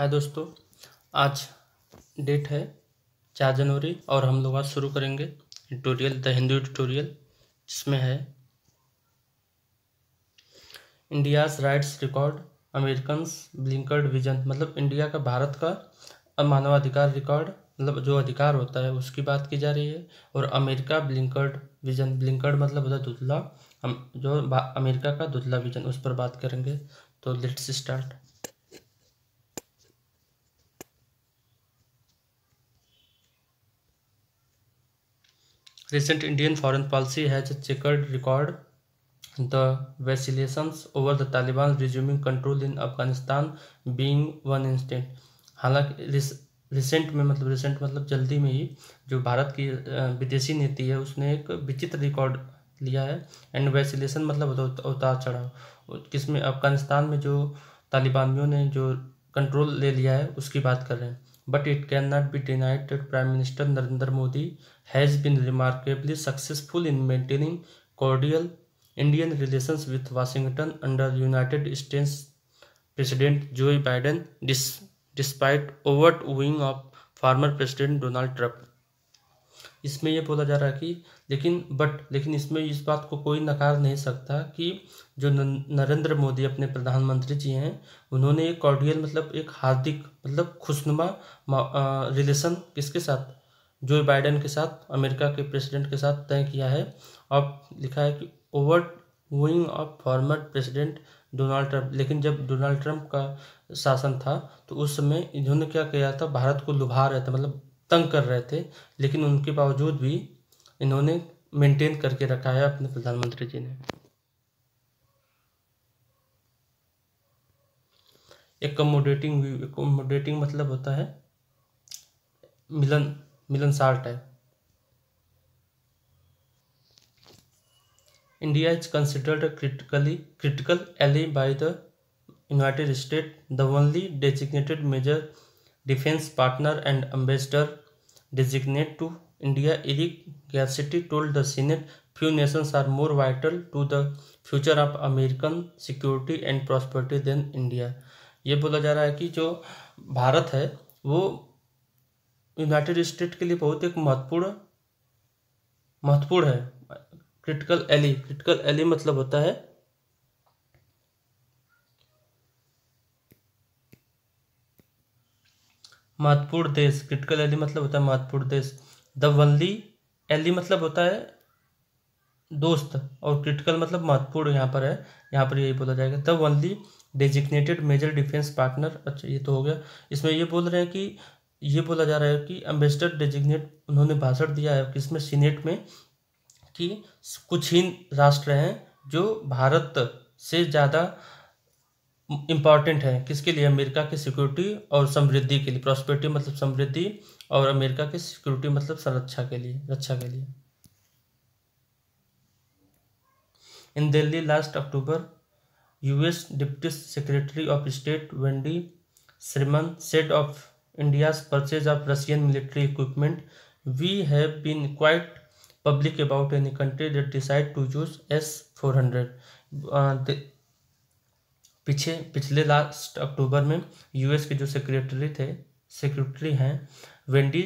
हाय दोस्तों आज डेट है चार जनवरी और हम लोग आज शुरू करेंगे ट्यूटोरियल द हिंदू ट्यूटोरियल जिसमें है India's rights record American blinkered vision मतलब इंडिया का भारत का मानवाधिकार रिकॉर्ड मतलब जो अधिकार होता है उसकी बात की जा रही है और अमेरिका ब्लिंकर्ड विजन ब्लिंकर्ड मतलब होता है दुधला जो अमेरिका का दुधला विजन उस पर बात करेंगे तो let's start recent Indian foreign policy has checkered record the vacillations over the Taliban resuming control in Afghanistan being one instant. हालांकि रिसेंट में मतलब रिसेंट मतलब जल्दी में ही जो भारत की विदेशी नीति है उसने एक विचित्र रिकॉर्ड लिया है एंड वैसिलेशन मतलब उतार चढ़ाव किसमें अफगानिस्तान में जो तालिबानियों ने जो कंट्रोल ले लिया है उसकी बात कर रहे हैं but it can not be denied prime minister Narendra Modi has been remarkably successful in maintaining cordial Indian relations with Washington under United States President Joe Biden dis despite overt wooing of former president Donald Trump इसमें यह बोला जा रहा है कि लेकिन but लेकिन इसमें इस बात को कोई नकार नहीं सकता कि जो नरेंद्र मोदी अपने प्रधानमंत्री जी हैं उन्होंने एक कॉर्डियल मतलब एक हार्दिक मतलब खुशनुमा रिलेशन किसके साथ जो बाइडेन के साथ अमेरिका के प्रेसिडेंट के साथ तय किया है और लिखा है कि over wooing of former president Donald Trump लेकिन जब डोनाल्ड ट्रंप का शासन था तो उस समय इन्होंने क्या किया था भारत को लुभा रहे थे मतलब तंग कर रहे थे लेकिन उनके बावजूद भी इन्होंने मेंटेन करके रखा है अपने प्रधानमंत्री जी ने एकोमोडेटिंग एकोमोडेटिंग मतलब होता है मिलन मिलनसार type India is considered critically critical ally by the United State the only designated major defence partner and ambassador designate to India Eric Garcetti told the Senate few nations are more vital to the future of American security and prosperity than India ये बोला जा रहा है कि जो भारत है वो United state के लिए बहुत एक महत्वपूर्ण महत्वपूर्ण है क्रिटिकल एली क्रिटिकल एली मतलब होता है महत्वपूर्ण देश क्रिटिकल एली मतलब होता है महत्वपूर्ण देश द वनली एली मतलब होता है दोस्त और क्रिटिकल मतलब महत्वपूर्ण यहाँ पर है यहाँ पर यही बोला जाएगा the only designated major defence partner अच्छा ये तो हो गया इसमें ये बोल रहे हैं कि ये बोला जा रहा है कि एम्बेसडर डेजिग्नेट उन्होंने भाषण दिया है किसमें सीनेट में कि कुछ ही राष्ट्र हैं जो भारत से ज़्यादा इम्पॉर्टेंट है किसके लिए अमेरिका की सिक्योरिटी और समृद्धि के लिए प्रॉस्पेरिटी मतलब समृद्धि और अमेरिका की सिक्योरिटी मतलब संरक्षा के लिए रक्षा के लिए in Delhi last October US deputy secretary of state Wendy Sherman set off India's purchase of Russian military equipment, we have been quite public about any country that decide to use S-400. Uh, पीछे पिछले last October में US के जो secretary थे secretary हैं Wendy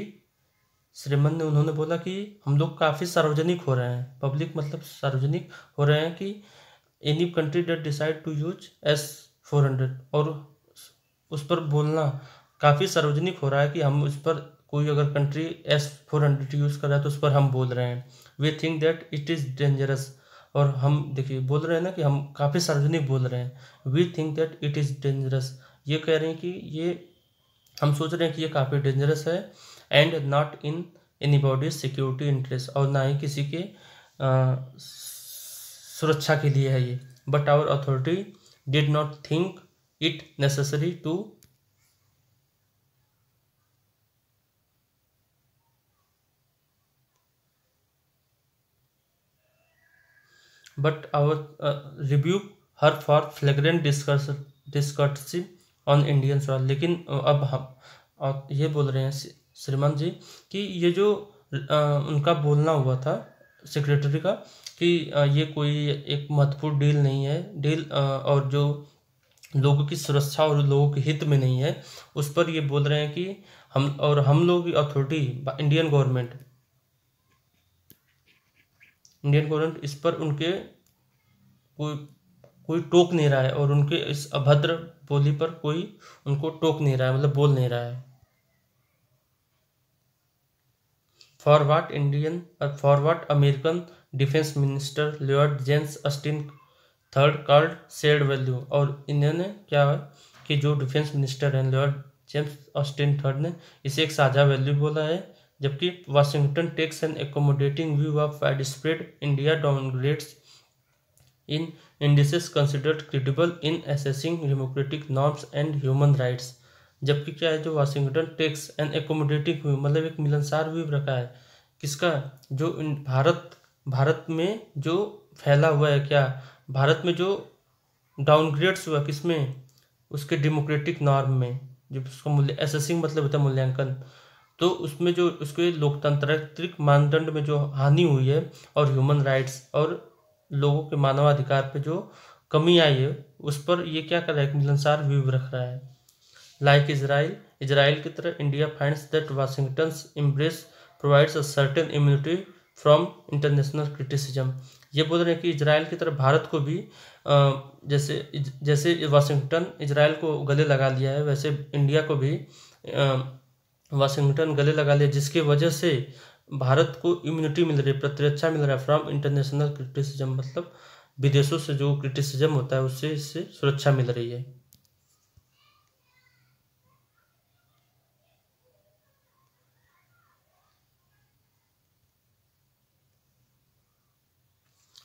श्रीमन ने उन्होंने बोला कि हम लोग काफ़ी सार्वजनिक हो रहे हैं पब्लिक मतलब सार्वजनिक हो रहे हैं कि any country that decide to use S four hundred और उस पर बोलना काफ़ी सार्वजनिक हो रहा है कि हम उस पर कोई अगर country S four hundred use कर रहा है तो उस पर हम बोल रहे हैं we think that it is dangerous और हम देखिए बोल रहे हैं ना कि हम काफ़ी सार्वजनिक बोल रहे हैं we think that it is dangerous ये कह रहे हैं कि ये हम सोच रहे हैं कि ये काफ़ी डेंजरस है and not in any body security interest और ना ही किसी के आ, सुरक्षा के लिए है ये but our authority did not think it necessary to but our uh, rebuke her for flagrant discourtesy on Indian soil. लेकिन अब हम और ये बोल रहे हैं श्रीमान जी कि ये जो आ, उनका बोलना हुआ था सेक्रेटरी का कि आ, ये कोई एक महत्वपूर्ण डील नहीं है डील आ, और जो लोगों की सुरक्षा और लोगों के हित में नहीं है उस पर ये बोल रहे हैं कि हम और हम लोग की authority Indian government Indian government इस पर उनके कोई कोई टोक नहीं रहा है और उनके इस अभद्र बोली पर कोई उनको टोक नहीं रहा है मतलब बोल नहीं रहा है for what Indian for what American defence minister Lloyd James Austin third card said value और इन्होंने क्या है कि जो डिफेंस मिनिस्टर हैं लियॉर्ड जेम्स ऑस्टिन थर्ड ने इसे एक साझा वैल्यू बोला है जबकि Washington takes an accommodating view of wide spread India downgrades in indices considered critical in assessing democratic norms and human rights जबकि क्या है जो Washington takes and accommodating view मतलब एक मिलनसार व्यू रखा है किसका जो भारत भारत में जो फैला हुआ है क्या भारत में जो डाउनग्रेड्स हुआ किसमें उसके डेमोक्रेटिक नॉर्म में जो उसका मूल्य एसेसिंग मतलब होता है मूल्यांकन तो उसमें जो उसके लोकतांत्रिक मानदंड में जो हानि हुई है और ह्यूमन राइट्स और लोगों के मानवाधिकार पे जो कमी आई है उस पर ये क्या कर रहा है मिलनसार व्यू रख रहा है लाइक इसराइल इसराइल की तरह India finds that Washington embrace provides a certain immunity from international criticism ये बोल रहे हैं कि इसराइल की तरह भारत को भी जैसे जैसे वाशिंगटन इसराइल को गले लगा लिया है वैसे इंडिया को भी वाशिंगटन गले लगा लिया जिसकी वजह से भारत को इम्यूनिटी मिल रही है प्रतिरक्षा मिल रहा है फ्रॉम इंटरनेशनल क्रिटिसिज्म मतलब विदेशों से जो क्रिटिसिज्म होता है उससे इससे सुरक्षा मिल रही है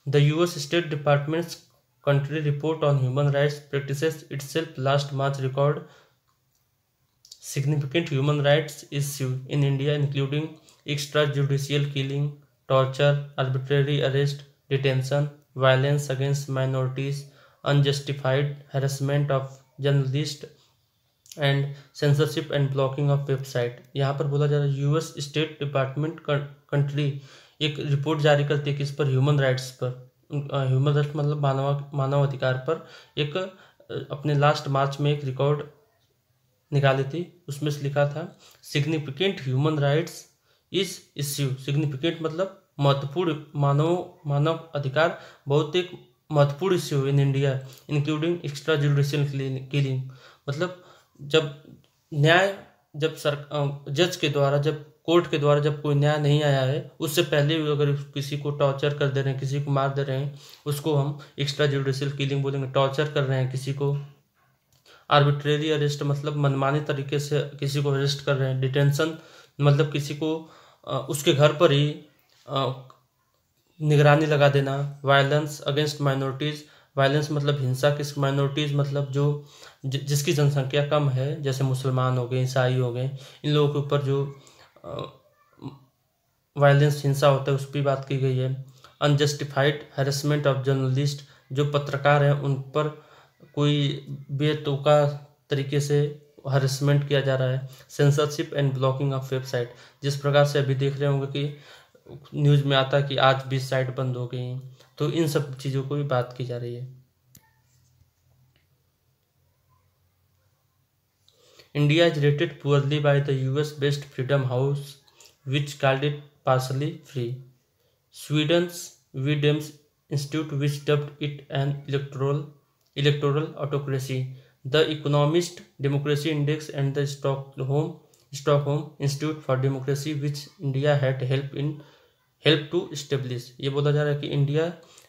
the US State Department's country report on human rights practices itself last March record Significant human rights issues in India including extrajudicial killing, torture, arbitrary arrest, detention, violence against minorities, unjustified harassment of journalists and censorship and blocking of website यहाँ पर बोला जा रहा है US State Department country एक report जारी करती है किस पर ह्यूमन राइट्स पर ह्यूमन राइट्स मतलब मानव मानव अधिकार पर एक अपने लास्ट मार्च में एक रिकॉर्ड निकाली थी उसमें से लिखा था सिग्निफिकेंट ह्यूमन राइट्स इस इश्यू सिग्निफिकेंट मतलब महत्वपूर्ण मानव मानव अधिकार बहुत एक महत्वपूर्ण issue in India including extra judicial killing मतलब जब न्याय जब सर जज के द्वारा जब कोर्ट के द्वारा जब कोई न्याय नहीं आया है उससे पहले भी अगर किसी को टॉर्चर कर दे रहे हैं किसी को मार दे रहे हैं उसको हम एक्स्ट्रा जुडिशियल किलिंग बोलेंगे टॉर्चर कर रहे हैं किसी को आर्बिट्रेरी अरेस्ट मतलब मनमानी तरीके से किसी को अरेस्ट कर रहे हैं डिटेंशन मतलब किसी को उसके घर पर ही निगरानी लगा देना वायलेंस अगेंस्ट माइनॉरिटीज़ वायलेंस मतलब हिंसा किस माइनॉरिटीज़ मतलब जो ज, जिसकी जनसंख्या कम है जैसे मुसलमान हो गए ईसाई हो गए इन लोगों के ऊपर जो वायलेंस हिंसा होता है उस पर बात की गई है अनजस्टिफाइड हेरसमेंट ऑफ जर्नलिस्ट जो पत्रकार हैं उन पर कोई बेतुका तरीके से हरसमेंट किया जा रहा है censorship and blocking of website जिस प्रकार से अभी देख रहे होंगे कि न्यूज़ में आता है कि आज भी साइट बंद हो गई तो इन सब चीज़ों को भी बात की जा रही है India is rated poorly by the US based Freedom House which called it partly free Sweden's V Dem's institute which dubbed it and electoral electoral autocracy the Economist Democracy index and the Stockholm Stockholm institute for democracy which India had help in help to establish ये बोला जा रहा है कि India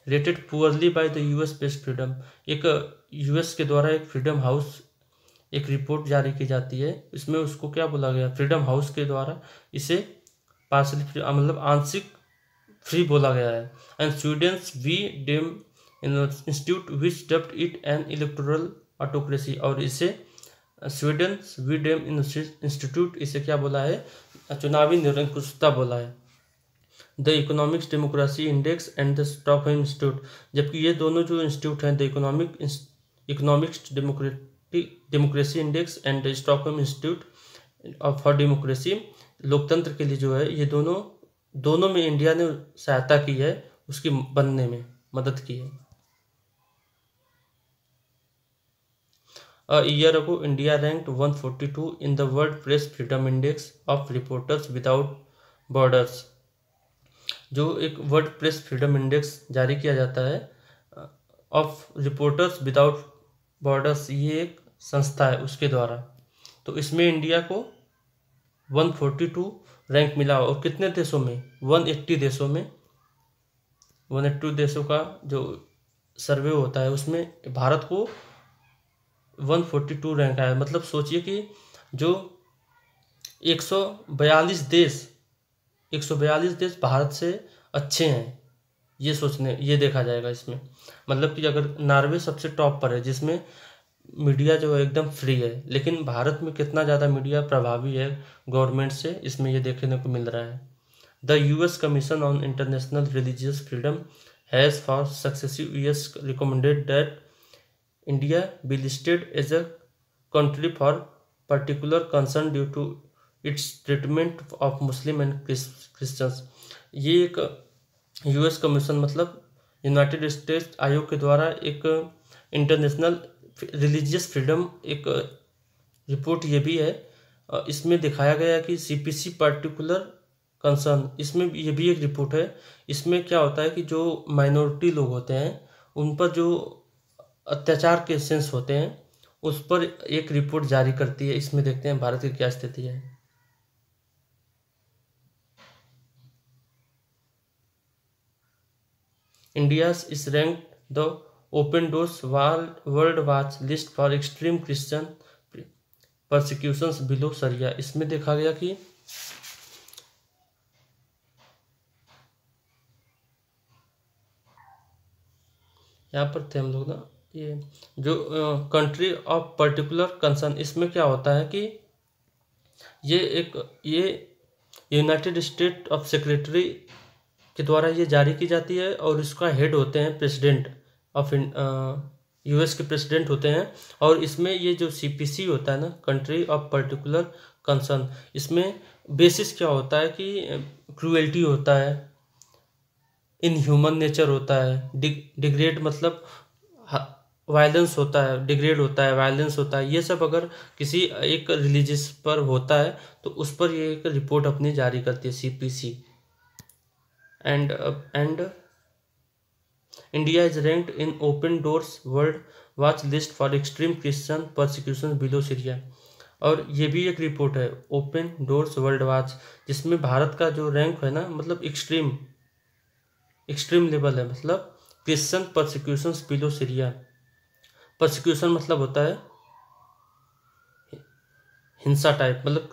rated poorly by the S based freedom एक US के द्वारा एक फ्रीडम हाउस एक रिपोर्ट जारी की जाती है इसमें उसको क्या बोला गया फ्रीडम हाउस के द्वारा इसे पार्सल मतलब आंशिक फ्री बोला गया है and Sweden's V Dem institute which dubbed it an electoral autocracy और इसे स्वीडन स्वीडेम इंस्टीट्यूट इसे क्या बोला है चुनावी निरंकुशता बोला है the economics democracy index and the Stockholm institute जबकि ये दोनों जो इंस्टीट्यूट हैं the economic economics democratic democracy index and the Stockholm institute for democracy लोकतंत्र के लिए जो है ये दोनों दोनों में इंडिया ने सहायता की है उसकी बनने में मदद की है A India rank one forty 142 in the world press freedom index of reporters without borders जो एक वर्ल्ड प्रेस फ्रीडम इंडेक्स जारी किया जाता है ऑफ रिपोर्टर्स विदाउट बॉर्डर्स ये एक संस्था है उसके द्वारा तो इसमें इंडिया को 142 रैंक मिला और कितने देशों में 180 देशों में 180 देशों का जो सर्वे होता है उसमें भारत को वन फोर्टी टू रैंक आया मतलब सोचिए कि जो एक सौ बयालीस देश एक सौ बयालीस देश भारत से अच्छे हैं ये सोचने ये देखा जाएगा इसमें मतलब कि अगर नॉर्वे सबसे टॉप पर है जिसमें मीडिया जो है एकदम फ्री है लेकिन भारत में कितना ज़्यादा मीडिया प्रभावी है गवर्नमेंट से इसमें ये देखने को मिल रहा है the U S commission on international religious freedom has for successive S recommended that India be listed as a country for particular concern due to its treatment of Muslim and Christians ये एक US commission मतलब United States आयोग के द्वारा एक international religious freedom एक report ये भी है इसमें दिखाया गया कि सीपीसी पर्टिकुलर कंसर्न इसमें ये भी एक रिपोर्ट है इसमें क्या होता है कि जो माइनॉरिटी लोग होते हैं उन पर जो अत्याचार के सेंस होते हैं उस पर एक रिपोर्ट जारी करती है इसमें देखते हैं भारत की क्या स्थिति है India is rank the open doors world watch list for extreme Christian prosecutions below Syria इसमें देखा गया कि यहाँ पर थे हम लोग ना ये जो कंट्री ऑफ पर्टिकुलर कंसर्न इसमें क्या होता है कि ये एक ये यूनाइटेड स्टेट ऑफ सेक्रेटरी के द्वारा ये जारी की जाती है और इसका हेड होते हैं प्रेसिडेंट ऑफ यूएस के प्रेसिडेंट होते हैं और इसमें ये जो सीपीसी होता है ना कंट्री ऑफ पर्टिकुलर कंसर्न इसमें बेसिस क्या होता है कि क्रूएल्टी होता है इन नेचर होता है डिग्रेड मतलब वायलेंस होता है डिग्रेड होता है वायलेंस होता है ये सब अगर किसी एक रिलीजस पर होता है तो उस पर ये एक रिपोर्ट अपनी जारी करती है CPC and and India is ranked in open doors world watch list for extreme Christian prosecution below Syria और ये भी एक रिपोर्ट है ओपन डोर्स वर्ल्ड वॉच जिसमें भारत का जो रैंक है ना मतलब एक्सट्रीम एक्सट्रीम लेवल है मतलब Christian prosecution below Syria prosecution मतलब होता है हिंसा टाइप मतलब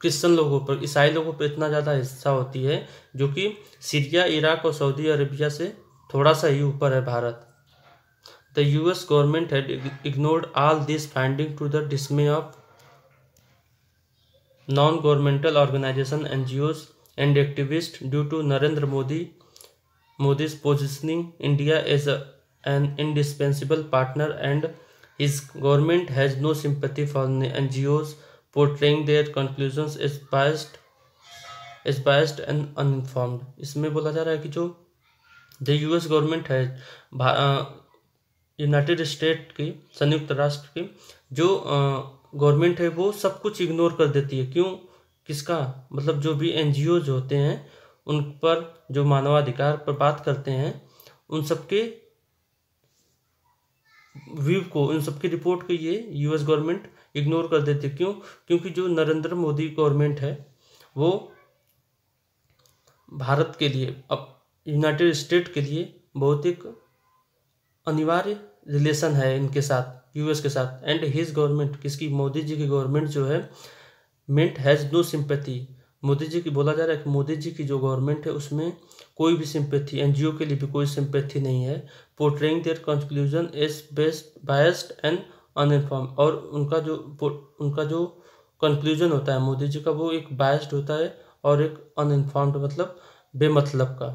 क्रिश्चन लोगों पर ईसाई लोगों पर इतना ज़्यादा हिंसा होती है जो कि सीरिया इराक और सऊदी अरेबिया से थोड़ा सा ही ऊपर है Bharat the U S government had ignored all this finding to the dismay of non governmental organization N G Os and activist due to Narendra Modi Modi's positioning India as a an indispensable partner and his government has no sympathy for NGOs portraying their conclusions as biased as biased and uninformed इसमें बोला जा रहा है कि जो the US government है United State की संयुक्त राष्ट्र की जो गवर्नमेंट है वो सब कुछ इग्नोर कर देती है क्यों किसका मतलब जो भी एन होते हैं उन पर जो मानवाधिकार पर बात करते हैं उन सब के व्यू को इन सबकी रिपोर्ट को ये यूएस गवर्नमेंट इग्नोर कर देते क्यों क्योंकि जो नरेंद्र मोदी गवर्नमेंट है वो भारत के लिए अब यूनाइटेड स्टेट के लिए बहुत एक अनिवार्य रिलेशन है इनके साथ यूएस के साथ एंड हिज गवर्नमेंट किसकी मोदी जी की गवर्नमेंट जो है मेंट has no sympathy Modi ji की बोला जा रहा है कि मोदी जी की जो गवर्नमेंट है उसमें कोई भी सिंपैथी एनजीओ के लिए भी कोई सिंपैथी नहीं है portraying their conclusion is best biased and uninform और उनका जो उनका जो कंक्लूजन होता है मोदी जी का वो एक बायस्ड होता है और एक अनइनफॉर्म्ड मतलब बेमतलब का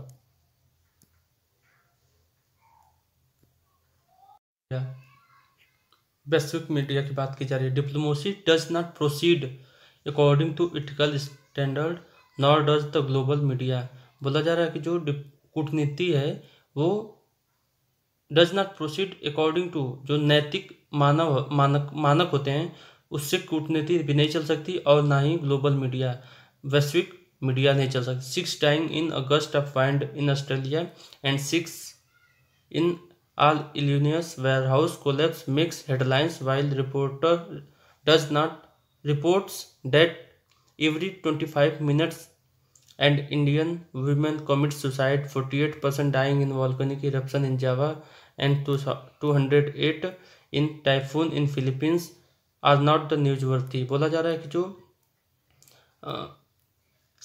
वैश्विक मीडिया की बात की जा रही है diplomacy does not proceed according to ethical standard nor does the global media बोला जा रहा है कि जो कूटनीति है वो does not proceed according to जो नैतिक मानव मानक मानक होते हैं उससे कूटनीति भी नहीं चल सकती और ना ही ग्लोबल मीडिया वैश्विक मीडिया नहीं चल सकती six time in August of find in Australia and six in all Illinois warehouse collapse makes headlines while reporter does not reports that every 25 minutes and Indian women commit suicide 48% dying in volcanic eruption in Java and 208 in typhoon in Philippines are not the newsworthy बोला जा रहा है कि जो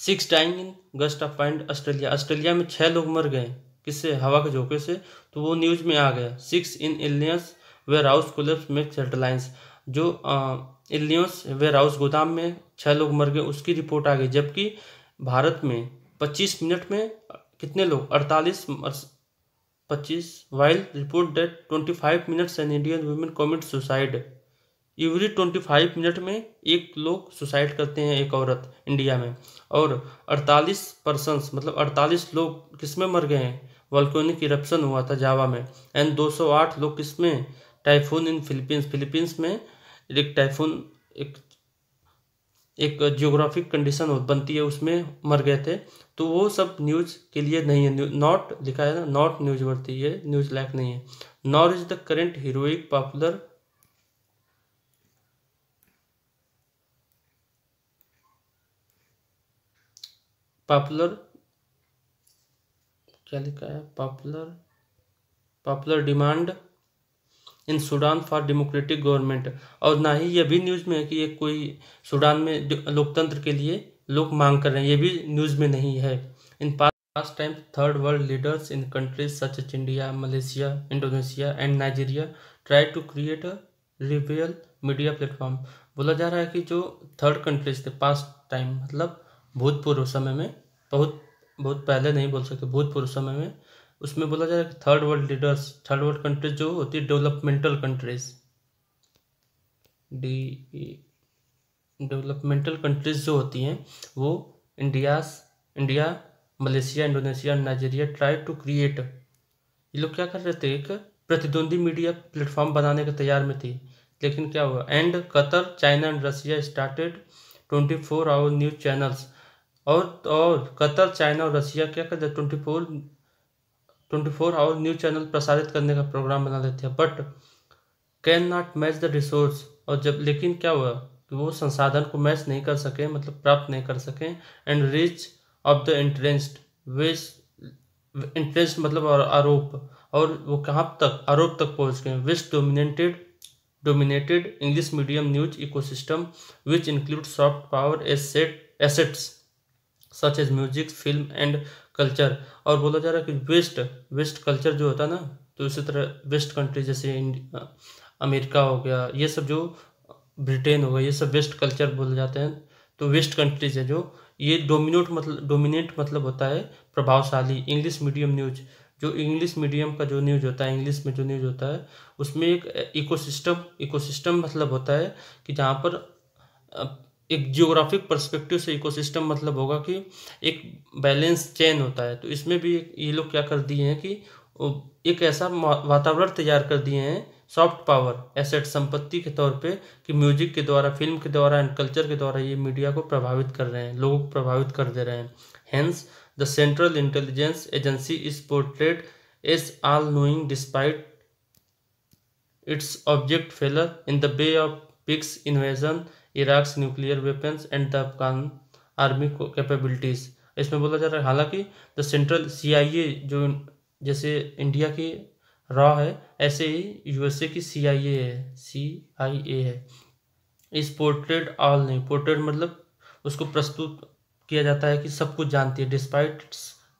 six dying in gust of wind Australia Australia में छः लोग मर गए किससे हवा के झोंके से तो वो न्यूज़ में आ गया six in Illinois warehouse collapse makes headlines जो इलियोस वेयरहाउस गोदाम में छः लोग मर गए उसकी रिपोर्ट आ गई जबकि भारत में पच्चीस मिनट में कितने लोग अड़तालीस पच्चीस while report that twenty five minutes an Indian women commit suicide every twenty five minute में एक लोग सुसाइड करते हैं एक औरत इंडिया में और अड़तालीस परसन्स मतलब अड़तालीस लोग किस में मर गए हैं वॉल्कोनिक इरप्शन हुआ था जावा में एंड 208 लोग किस में टाइफून इन फिलीपींस फिलीपींस में एक टाइफून एक एक जियोग्राफिक कंडीशन बनती है उसमें मर गए थे तो वो सब न्यूज़ के लिए नहीं है नॉट लिखा है ना नॉट न्यूज वर्ती है न्यूज लाइक नहीं है nor is the current heroic popular popular क्या लिखा है popular popular demand in Sudan for democratic government और ना ही ये भी न्यूज़ में है कि ये कोई सूडान में लोकतंत्र के लिए लोग मांग कर रहे हैं ये भी न्यूज़ में नहीं है in past time third world leaders in countries such H India Malaysia Indonesia and Nigeria try to create a rival media platform बोला जा रहा है कि जो थर्ड कंट्रीज थे पास्ट टाइम मतलब भूतपूर्व समय में बहुत बहुत पहले नहीं बोल सकते भूतपूर्व समय में उसमें बोला जाए third world leaders third world countries जो होती है developmental countries D developmental countries जो होती हैं वो India's India Malaysia Indonesia Nigeria try to create ये लोग क्या कर रहे थे एक प्रतिद्वंदी मीडिया प्लेटफॉर्म बनाने के तैयार में थी लेकिन क्या हुआ and Qatar China and Russia started twenty four hour news channels और और कतर चाइना और रशिया क्या करते twenty four twenty four hour news channel प्रसारित करने का प्रोग्राम बना लेते हैं but can not match the resource और जब लेकिन क्या हुआ कि वो संसाधन को मैच नहीं कर सकें मतलब प्राप्त नहीं कर सकें and reach of the interest West interest मतलब और आरोप और वो कहाँ तक आरोप तक पहुँच गए which dominated dominated English medium news ecosystem which include soft power asset assets such as music film and culture और बोला जा रहा है कि वेस्ट वेस्ट कल्चर जो होता है ना तो इसी तरह वेस्ट कंट्री जैसे अमेरिका हो गया ये सब जो ब्रिटेन हो गया ये सब वेस्ट कल्चर बोले जाते हैं तो वेस्ट कंट्रीज है जो ये डोमिनेट मतलब डोमिनेट मतलब होता है प्रभावशाली इंग्लिश मीडियम न्यूज जो इंग्लिश मीडियम का जो न्यूज होता है इंग्लिश में जो न्यूज होता है उसमें एक इकोसिस्टम इकोसिस्टम मतलब होता है कि जहाँ पर एक जियोग्राफिक परस्पेक्टिव से इकोसिस्टम मतलब होगा कि एक बैलेंस चेन होता है तो इसमें भी ये लोग क्या कर दिए हैं कि एक ऐसा वातावरण तैयार कर दिए हैं सॉफ्ट पावर एसेट संपत्ति के तौर पे कि म्यूजिक के द्वारा फिल्म के द्वारा एंड कल्चर के द्वारा ये मीडिया को प्रभावित कर रहे हैं लोगों को प्रभावित कर दे रहे हैं hence the central intelligence agency is portrayed as all knowing despite its abject failure in the Bay of Pigs invasion Iraq's nuclear weapons and the Afghan army capabilities इसमें बोला जा रहा है हालांकि द सेंट्रल सीआईए जो जैसे India की रॉ है ऐसे ही यूएसए की सीआईए है सीआईए है इस पोर्ट्रेट ऑल नहीं पोर्ट्रेट मतलब उसको प्रस्तुत किया जाता है कि सब कुछ जानती है डिस्पाइट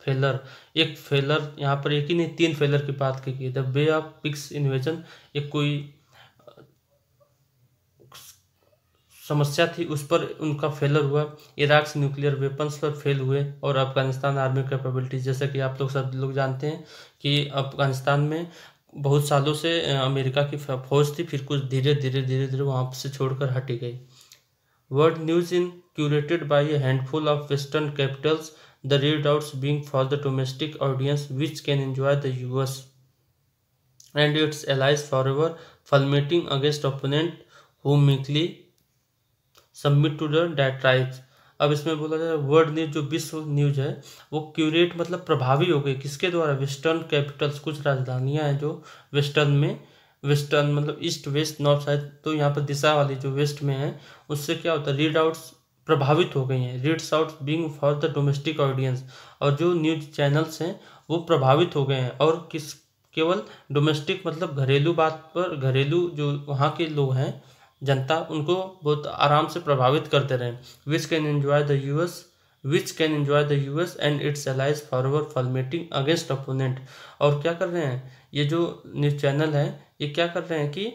फेलर एक फेलर यहाँ पर एक ही नहीं तीन फेलर की बात की गई the Bay of Pigs invasion एक कोई समस्या थी उस पर उनका फेलर हुआ इराक से न्यूक्लियर वेपन्स पर फेल हुए और अफगानिस्तान आर्मी कैपेबिलिटीज जैसे कि आप लोग सब लोग जानते हैं कि अफगानिस्तान में बहुत सालों से अमेरिका की फौज थी फिर कुछ धीरे धीरे धीरे धीरे वहाँ से छोड़कर हटी गई world news in curated by a handful of western capitals the read outs being for the domestic audience which can enjoy the U S and its allies for ever fulminating against opponent who meekly submit to the date अब इसमें बोला जाए world news जो विश्व news है वो curate मतलब प्रभावी हो गई किसके द्वारा वेस्टर्न कैपिटल्स कुछ राजधानियां हैं जो वेस्टर्न में वेस्टर्न मतलब ईस्ट वेस्ट नॉर्थ साइड तो यहाँ पर दिशा वाली जो वेस्ट में है उससे क्या होता है रीड आउट्स प्रभावित हो गई हैं reads out being for the domestic audience और जो न्यूज चैनल्स हैं वो प्रभावित हो गए हैं और किस केवल डोमेस्टिक मतलब घरेलू बात पर घरेलू जो वहाँ के लोग हैं जनता उनको बहुत आराम से प्रभावित करते रहे which can enjoy the US which can enjoy the US and its allies forever formatting against opponent और क्या कर रहे हैं ये जो न्यूज़ चैनल है ये क्या कर रहे हैं कि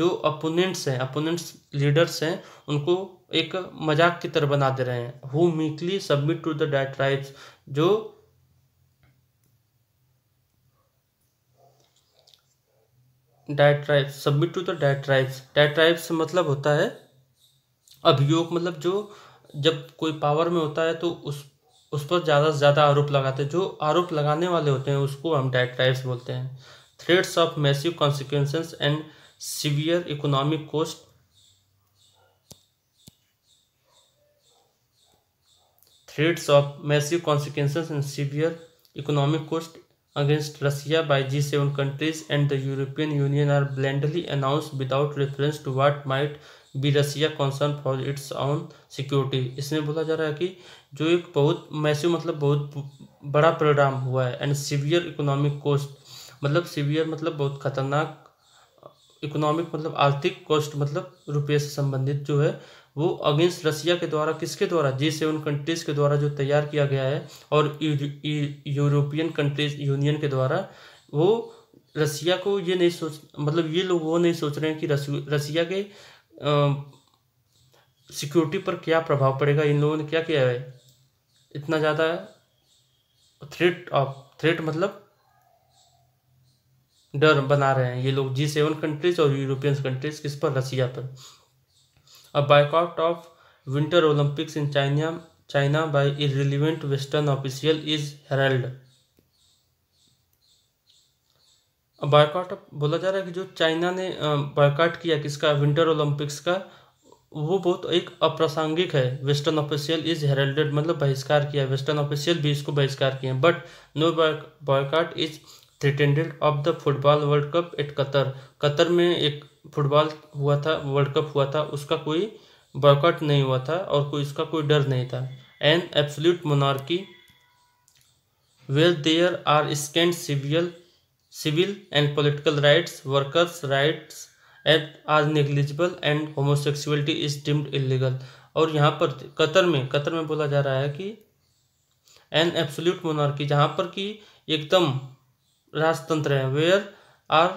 जो अपोनेंट्स हैं अपोनेंट्स लीडर्स हैं उनको एक मजाक की तरह बना दे रहे हैं who meekly submit to the rights जो diatribes submit to the diatribes diatribes मतलब होता है अभियोग मतलब जो जब कोई पावर में होता है तो उस उस पर ज़्यादा से ज़्यादा आरोप लगाते हैं जो आरोप लगाने वाले होते हैं उसको हम डायट्राइब्स बोलते हैं threats of massive consequences and severe economic cost threats of massive consequence and severe economic cost against Russia by G7 countries and the European Union are blandly announced without reference to what might be Russia concern for its own security इसमें बोला जा रहा है कि जो एक बहुत massive मतलब बहुत बड़ा परिणाम हुआ है एंड सीवियर इकोनॉमिक कोस्ट मतलब सीवियर मतलब बहुत खतरनाक इकोनॉमिक मतलब आर्थिक कोस्ट मतलब रुपये से संबंधित जो है वो अगेंस्ट रसिया के द्वारा किसके द्वारा जी सेवन कंट्रीज़ के द्वारा जो तैयार किया गया है और यूरोपियन कंट्रीज यूनियन के द्वारा वो रसिया को ये नहीं सोच मतलब ये लोग वो नहीं सोच रहे हैं कि रसिया के सिक्योरिटी पर क्या प्रभाव पड़ेगा इन लोगों ने क्या किया है इतना ज़्यादा थ्रेट ऑफ थ्रेट मतलब डर बना रहे हैं ये लोग जी सेवन कंट्रीज और यूरोपियन कंट्रीज किस पर रसिया पर A boycott of Winter Olympics in China, China by irrelevant Western official is heralded. Boycott बोला जा रहा है कि जो चाइना ने बायकॉट किया किसका विंटर ओलंपिक्स का वो बहुत एक अप्रासंगिक है वेस्टर्न ऑफिशियल इज हेरल्डेड मतलब बहिष्कार किया वेस्टर्न ऑफिशियल भी इसको बहिष्कार किए but no boycott is threatened of the football world cup at Qatar Qatar में एक फुटबॉल हुआ था वर्ल्ड कप हुआ था उसका कोई बॉयकॉट नहीं हुआ था और कोई इसका कोई डर नहीं था an absolute monarchy where there are scant civil civil and political rights workers rights at are negligible and homosexuality is deemed illegal और यहाँ पर कतर में कतर में बोला जा रहा है कि एन एब्सोल्यूट मोनार्की जहाँ पर कि एकदम राजतंत्र है वेयर आर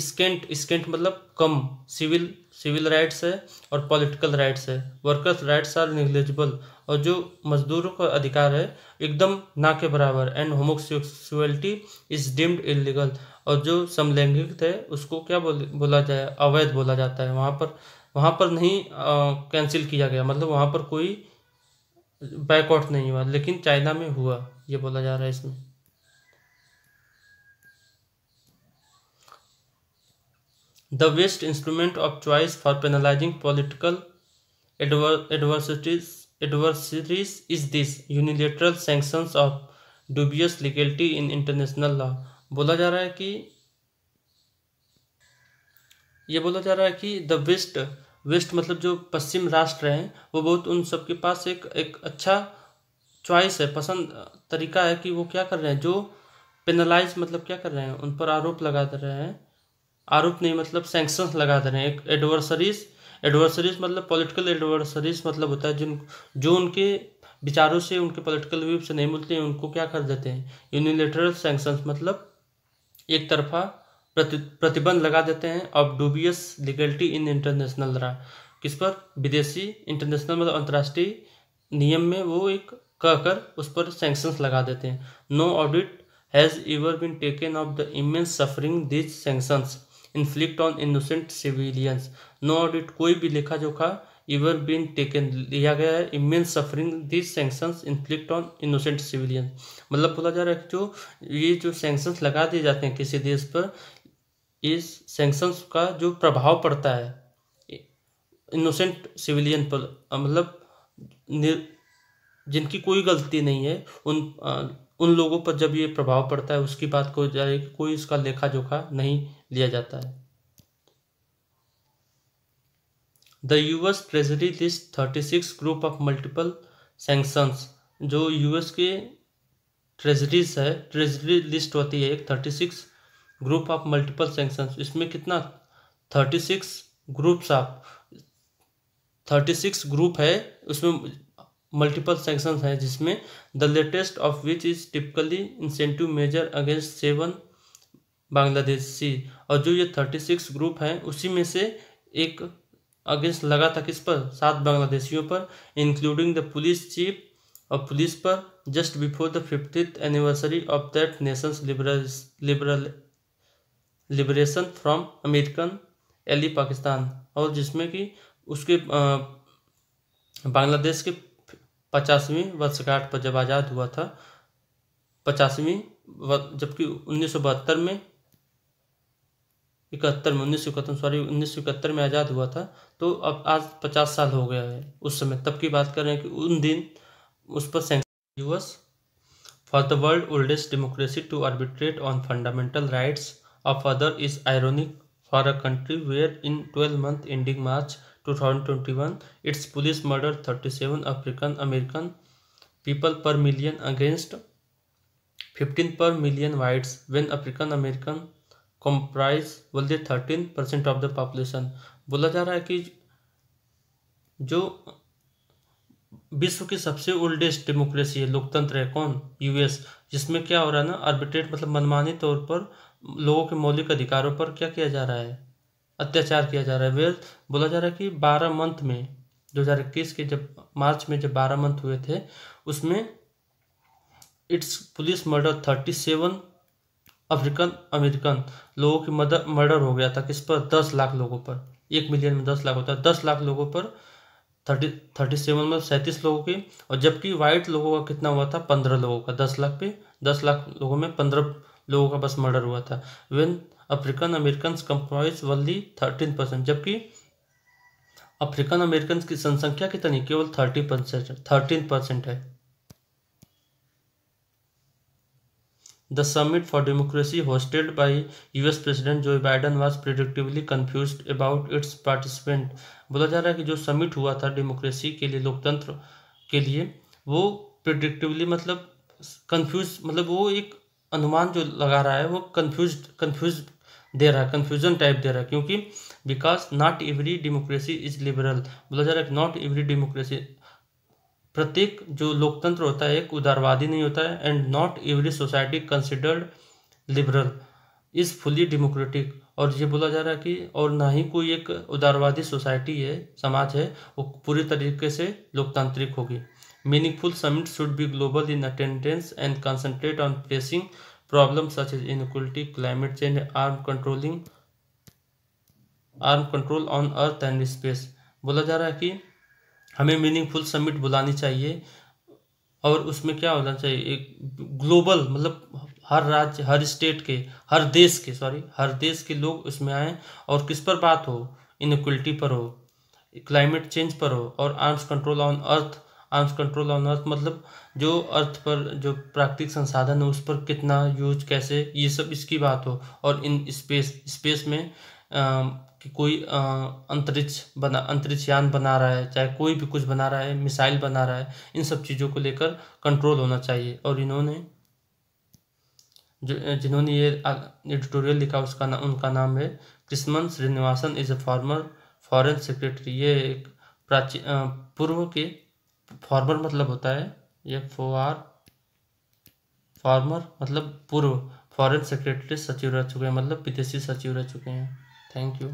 स्केंट स्केंट मतलब कम सिविल सिविल राइट्स है और पॉलिटिकल राइट्स है वर्कर्स राइट्स आर निगलिजिबल और जो मजदूरों का अधिकार है एकदम ना के बराबर and homosexuality is deemed illegal और जो समलैंगिक थे उसको क्या बोल बोला जाए अवैध बोला जाता है वहाँ पर वहाँ पर नहीं कैंसिल किया गया मतलब वहाँ पर कोई बैकआउट नहीं हुआ लेकिन चाइना में हुआ ये बोला जा रहा है इसमें the best instrument of choice for penalising political adversities adversities is this unilateral sanctions of dubious legality in international law बोला जा रहा है कि ये बोला जा रहा है कि द वेस्ट वेस्ट मतलब जो पश्चिम राष्ट्र हैं वो बहुत उन सबके पास एक एक अच्छा चॉइस है पसंद तरीका है कि वो क्या कर रहे हैं जो पेनालाइज मतलब क्या कर रहे हैं उन पर आरोप लगा दे रहे हैं आरोप नहीं मतलब सेंक्शन लगा दे रहे हैं एक एडवर्सरीज एडवर्सरीज मतलब पॉलिटिकल एडवर्सरीज मतलब होता है जिन जो उनके विचारों से उनके पॉलिटिकल व्यू से नहीं मिलते हैं उनको क्या कर देते हैं यूनिलेटरल सेंक्शंस मतलब एक तरफा प्रति, प्रतिबंध लगा देते हैं अब डूबियस लीगलिटी इन इंटरनेशनल रा किस पर विदेशी इंटरनेशनल मतलब अंतर्राष्ट्रीय नियम में वो एक कहकर उस पर सेंक्शंस लगा देते हैं no audit has ever been taken of the immense suffering these sanctions inflict on innocent civilians no audit कोई भी लेखा जोखा इवर बीन टेकन लिया गया है immense suffering this sanctions inflict on innocent civilians मतलब बोला जा रहा है जो ये जो सेंक्शंस लगा दिए जाते हैं किसी देश पर इस सेंक्शंस का जो प्रभाव पड़ता है इनोसेंट सिविलियन पर मतलब जिनकी कोई गलती नहीं है उन उन लोगों पर जब ये प्रभाव पड़ता है उसकी बात को जाए कोई इसका लेखा जोखा नहीं लिया जाता है the US treasury list thirty six group of multiple sanctions जो यूएस के ट्रेजरीज है ट्रेजरी लिस्ट होती है एक thirty six group of multiple sanctions इसमें कितना thirty six groups of thirty six group है उसमें मल्टीपल सेक्शन है जिसमें the latest of which is typically incentive measure against seven Bangladeshi और जो ये थर्टी सिक्स ग्रुप हैं उसी में से एक अगेंस्ट लगा था किस पर सात बांग्लादेशियों पर इंक्लूडिंग द पुलिस चीफ और पुलिस पर just before the fiftieth anniversary of that nation's liberal liberation from American ally Pakistan और जिसमें कि उसके बांग्लादेश के पचासवीं वर्षगांठ पर जब आज़ाद हुआ था पचासवीं जबकि उन्नीस में इकहत्तर में उन्नीस सौ इकहत्तर सॉरी उन्नीस सौ इकहत्तर में आज़ाद हुआ था तो अब आज पचास साल हो गया है उस समय तब की बात कर रहे हैं कि उन दिन उस पर US for the world oldest democracy to arbitrate on fundamental rights of other is ironic for a country where in twelve month ending March 2021 its police murdered 37 african american people per million against 15 per million whites when african american comprise बोलते thirteen percent of the population बोला जा रहा है कि जो विश्व की सबसे ओल्डेस्ट डेमोक्रेसी है लोकतंत्र है कौन यूएस जिसमें क्या हो रहा है ना आर्बिट्रेट मतलब मनमानी तौर पर लोगों के मौलिक अधिकारों पर क्या किया जा रहा है अत्याचार किया जा रहा है वेल बोला जा रहा है कि बारह मंथ में 2021 के जब मार्च में जब बारह मंथ हुए थे उसमें its police murder thirty seven African American लोगों की मदर मर्डर हो गया था किस पर दस लाख लोगों पर एक मिलियन में दस लाख होता है दस लाख लोगों पर थर्टी थर्टी सेवन में सैंतीस लोगों के और जबकि वाइट लोगों का कितना हुआ था पंद्रह लोगों का दस लाख पे दस लाख लोगों में पंद्रह लोगों का बस मर्डर हुआ था वेन अफ्रीकन अमेरिकन कंप्राइज वाली थर्टीन परसेंट जबकि अफ्रीकन अमेरिकन की जनसंख्या कितनी केवल थर्टी परसेंट थर्टीन परसेंट है summit for democracy hosted by U S president Joe Biden was predictably confused about its participant बोला जा रहा है कि जो समिट हुआ था डेमोक्रेसी के लिए लोकतंत्र के लिए वो प्रिडिक्टिवली मतलब कंफ्यूज मतलब वो एक अनुमान जो लगा रहा है वो कन्फ्यूज कन्फ्यूज दे रहा है कन्फ्यूजन टाइप दे रहा है क्योंकि because not every democracy is liberal बोला जा रहा है नॉट एवरी डेमोक्रेसी प्रत्येक जो लोकतंत्र होता है एक उदारवादी नहीं होता है and not every society considered liberal is fully democratic और ये बोला जा रहा है कि और ना ही कोई एक उदारवादी सोसाइटी है समाज है वो पूरी तरीके से लोकतांत्रिक होगी meaningful summit should be global in attendance and concentrate on placing Problems such as inequality, climate change, arm controlling, arm control on earth and space. बोला जा रहा है कि हमें मीनिंगफुल समिट बुलानी चाहिए और उसमें क्या होना चाहिए एक ग्लोबल मतलब हर राज्य हर स्टेट के हर देश के सॉरी हर देश के लोग उसमें आए और किस पर बात हो इनक्वलिटी पर हो क्लाइमेट चेंज पर हो और arms control on earth arms control on earth मतलब जो अर्थ पर जो प्राकृतिक संसाधन है उस पर कितना यूज कैसे ये सब इसकी बात हो और इन स्पेस स्पेस में आ, कि कोई अंतरिक्ष बना अंतरिक्ष यान बना रहा है चाहे कोई भी कुछ बना रहा है मिसाइल बना रहा है इन सब चीज़ों को लेकर कंट्रोल होना चाहिए और इन्होंने जो जिन्होंने ये एडिटोरियल लिखा उसका ना, उनका नाम है Krishnan Srinivasan is a former foreign secretary ये एक प्राचीन पूर्व के फॉर्मर मतलब होता है ये फो आर फॉर्मर मतलब पूर्व फॉरेन सेक्रेटरी सचिव रह चुके हैं मतलब विदेशी सचिव रह चुके हैं थैंक यू